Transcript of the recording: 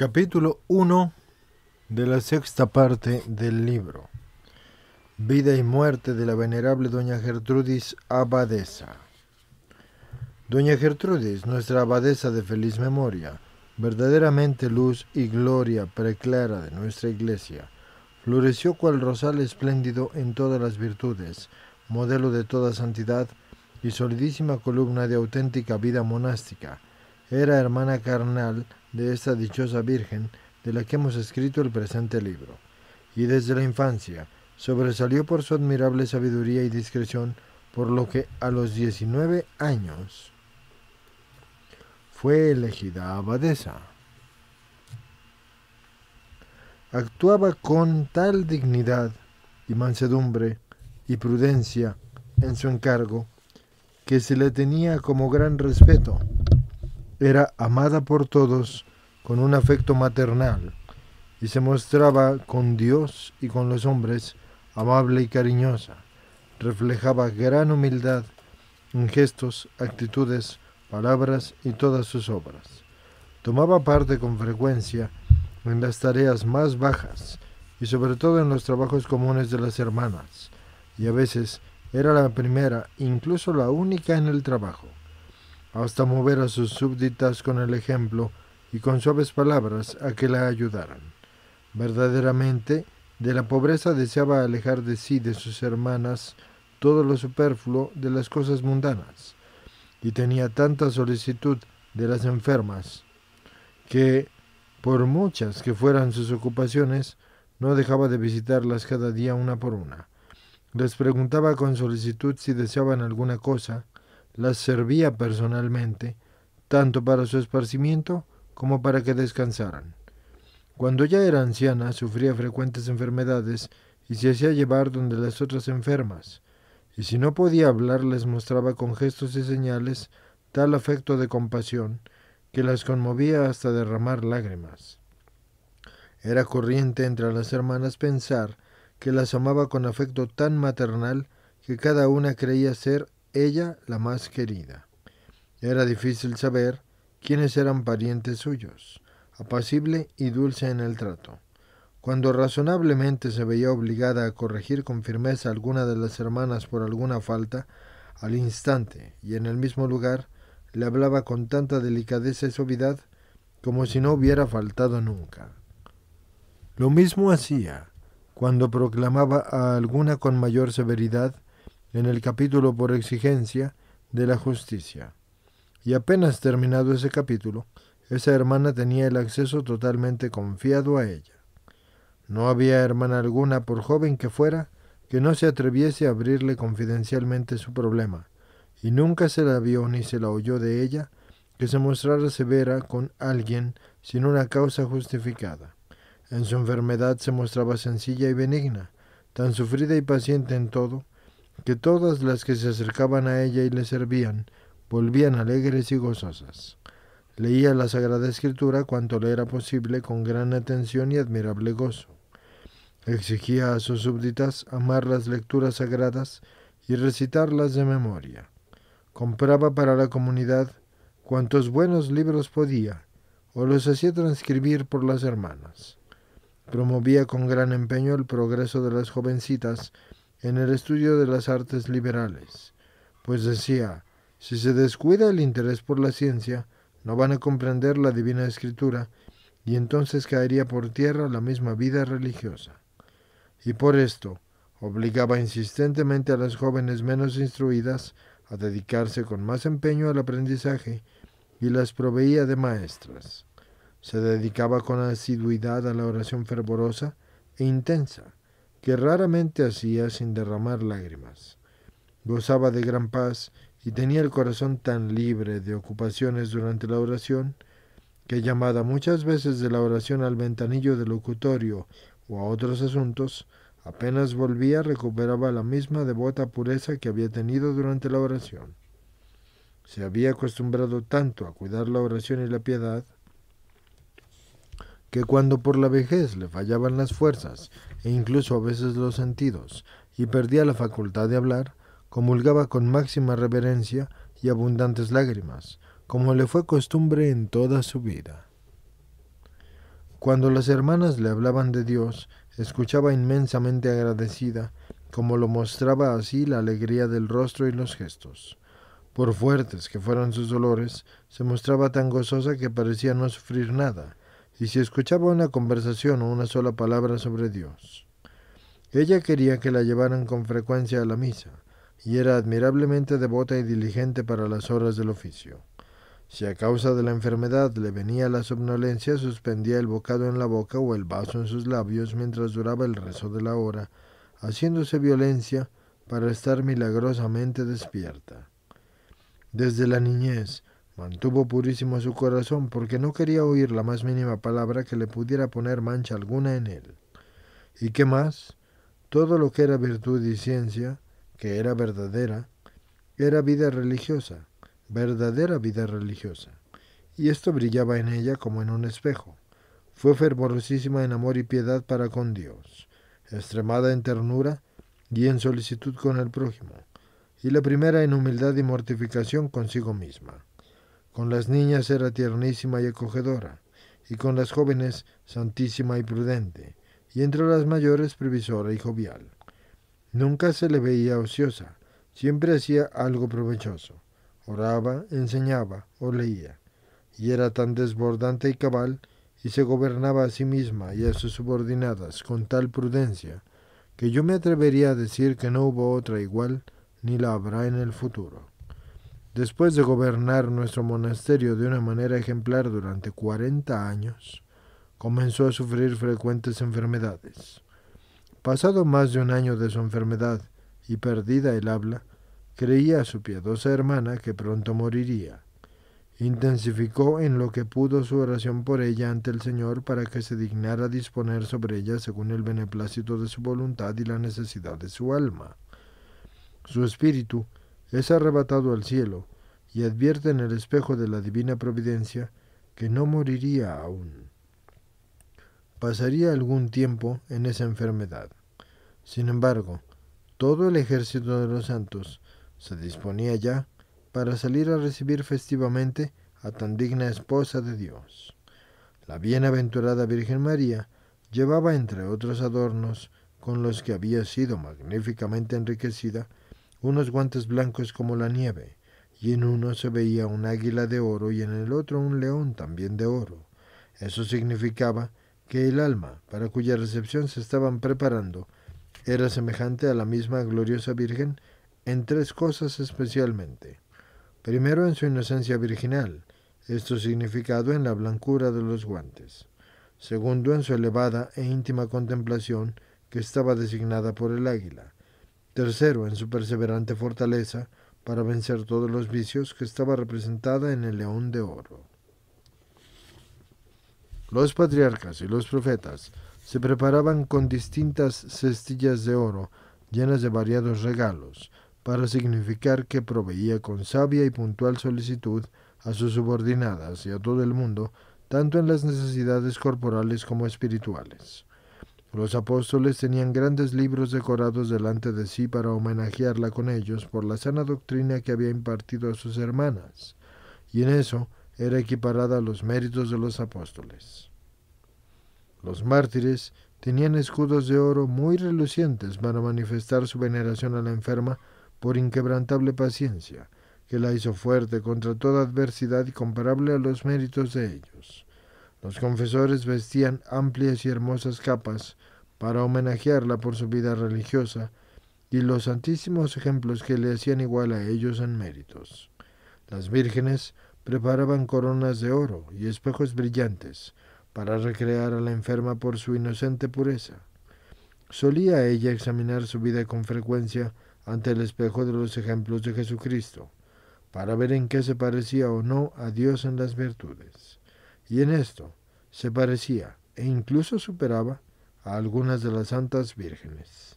Capítulo 1 de la sexta parte del libro. Vida y muerte de la venerable doña Gertrudis Abadesa. Doña Gertrudis, nuestra abadesa de feliz memoria, verdaderamente luz y gloria preclara de nuestra iglesia, floreció cual rosal espléndido en todas las virtudes, modelo de toda santidad y solidísima columna de auténtica vida monástica, era hermana carnal de esta dichosa Virgen de la que hemos escrito el presente libro, y desde la infancia sobresalió por su admirable sabiduría y discreción, por lo que a los 19 años fue elegida abadesa. Actuaba con tal dignidad y mansedumbre y prudencia en su encargo que se le tenía como gran respeto era amada por todos con un afecto maternal y se mostraba con Dios y con los hombres amable y cariñosa. Reflejaba gran humildad en gestos, actitudes, palabras y todas sus obras. Tomaba parte con frecuencia en las tareas más bajas y sobre todo en los trabajos comunes de las hermanas, y a veces era la primera, incluso la única en el trabajo hasta mover a sus súbditas con el ejemplo y con suaves palabras a que la ayudaran. Verdaderamente, de la pobreza deseaba alejar de sí de sus hermanas todo lo superfluo de las cosas mundanas, y tenía tanta solicitud de las enfermas, que, por muchas que fueran sus ocupaciones, no dejaba de visitarlas cada día una por una. Les preguntaba con solicitud si deseaban alguna cosa, las servía personalmente, tanto para su esparcimiento como para que descansaran. Cuando ya era anciana, sufría frecuentes enfermedades y se hacía llevar donde las otras enfermas, y si no podía hablar les mostraba con gestos y señales tal afecto de compasión que las conmovía hasta derramar lágrimas. Era corriente entre las hermanas pensar que las amaba con afecto tan maternal que cada una creía ser ella la más querida. Era difícil saber quiénes eran parientes suyos, apacible y dulce en el trato. Cuando razonablemente se veía obligada a corregir con firmeza alguna de las hermanas por alguna falta, al instante y en el mismo lugar le hablaba con tanta delicadeza y suavidad como si no hubiera faltado nunca. Lo mismo hacía cuando proclamaba a alguna con mayor severidad en el capítulo por exigencia de la justicia. Y apenas terminado ese capítulo, esa hermana tenía el acceso totalmente confiado a ella. No había hermana alguna, por joven que fuera, que no se atreviese a abrirle confidencialmente su problema, y nunca se la vio ni se la oyó de ella que se mostrara severa con alguien sin una causa justificada. En su enfermedad se mostraba sencilla y benigna, tan sufrida y paciente en todo, que todas las que se acercaban a ella y le servían volvían alegres y gozosas. Leía la Sagrada Escritura cuanto le era posible con gran atención y admirable gozo. Exigía a sus súbditas amar las lecturas sagradas y recitarlas de memoria. Compraba para la comunidad cuantos buenos libros podía o los hacía transcribir por las hermanas. Promovía con gran empeño el progreso de las jovencitas en el estudio de las artes liberales, pues decía, si se descuida el interés por la ciencia, no van a comprender la Divina Escritura y entonces caería por tierra la misma vida religiosa. Y por esto obligaba insistentemente a las jóvenes menos instruidas a dedicarse con más empeño al aprendizaje y las proveía de maestras. Se dedicaba con asiduidad a la oración fervorosa e intensa, que raramente hacía sin derramar lágrimas. Gozaba de gran paz y tenía el corazón tan libre de ocupaciones durante la oración que llamada muchas veces de la oración al ventanillo del locutorio o a otros asuntos, apenas volvía recuperaba la misma devota pureza que había tenido durante la oración. Se había acostumbrado tanto a cuidar la oración y la piedad que cuando por la vejez le fallaban las fuerzas e incluso a veces los sentidos, y perdía la facultad de hablar, comulgaba con máxima reverencia y abundantes lágrimas, como le fue costumbre en toda su vida. Cuando las hermanas le hablaban de Dios, escuchaba inmensamente agradecida, como lo mostraba así la alegría del rostro y los gestos. Por fuertes que fueran sus dolores, se mostraba tan gozosa que parecía no sufrir nada, y si escuchaba una conversación o una sola palabra sobre Dios. Ella quería que la llevaran con frecuencia a la misa, y era admirablemente devota y diligente para las horas del oficio. Si a causa de la enfermedad le venía la somnolencia, suspendía el bocado en la boca o el vaso en sus labios mientras duraba el rezo de la hora, haciéndose violencia para estar milagrosamente despierta. Desde la niñez, Mantuvo purísimo su corazón porque no quería oír la más mínima palabra que le pudiera poner mancha alguna en él. ¿Y qué más? Todo lo que era virtud y ciencia, que era verdadera, era vida religiosa, verdadera vida religiosa. Y esto brillaba en ella como en un espejo. Fue fervorosísima en amor y piedad para con Dios, extremada en ternura y en solicitud con el prójimo, y la primera en humildad y mortificación consigo misma. Con las niñas era tiernísima y acogedora, y con las jóvenes santísima y prudente, y entre las mayores previsora y jovial. Nunca se le veía ociosa, siempre hacía algo provechoso. Oraba, enseñaba o leía, y era tan desbordante y cabal, y se gobernaba a sí misma y a sus subordinadas con tal prudencia, que yo me atrevería a decir que no hubo otra igual, ni la habrá en el futuro. Después de gobernar nuestro monasterio de una manera ejemplar durante 40 años, comenzó a sufrir frecuentes enfermedades. Pasado más de un año de su enfermedad y perdida el habla, creía a su piadosa hermana que pronto moriría. Intensificó en lo que pudo su oración por ella ante el Señor para que se dignara disponer sobre ella según el beneplácito de su voluntad y la necesidad de su alma. Su espíritu, es arrebatado al cielo y advierte en el espejo de la divina providencia que no moriría aún. Pasaría algún tiempo en esa enfermedad. Sin embargo, todo el ejército de los santos se disponía ya para salir a recibir festivamente a tan digna esposa de Dios. La bienaventurada Virgen María llevaba, entre otros adornos, con los que había sido magníficamente enriquecida, unos guantes blancos como la nieve, y en uno se veía un águila de oro y en el otro un león también de oro. Eso significaba que el alma, para cuya recepción se estaban preparando, era semejante a la misma gloriosa Virgen en tres cosas especialmente. Primero en su inocencia virginal, esto significado en la blancura de los guantes. Segundo en su elevada e íntima contemplación que estaba designada por el águila. Tercero, en su perseverante fortaleza para vencer todos los vicios que estaba representada en el león de oro. Los patriarcas y los profetas se preparaban con distintas cestillas de oro llenas de variados regalos, para significar que proveía con sabia y puntual solicitud a sus subordinadas y a todo el mundo, tanto en las necesidades corporales como espirituales. Los apóstoles tenían grandes libros decorados delante de sí para homenajearla con ellos por la sana doctrina que había impartido a sus hermanas, y en eso era equiparada a los méritos de los apóstoles. Los mártires tenían escudos de oro muy relucientes para manifestar su veneración a la enferma por inquebrantable paciencia, que la hizo fuerte contra toda adversidad y comparable a los méritos de ellos. Los confesores vestían amplias y hermosas capas para homenajearla por su vida religiosa y los santísimos ejemplos que le hacían igual a ellos en méritos. Las vírgenes preparaban coronas de oro y espejos brillantes para recrear a la enferma por su inocente pureza. Solía ella examinar su vida con frecuencia ante el espejo de los ejemplos de Jesucristo, para ver en qué se parecía o no a Dios en las virtudes y en esto se parecía e incluso superaba a algunas de las santas vírgenes.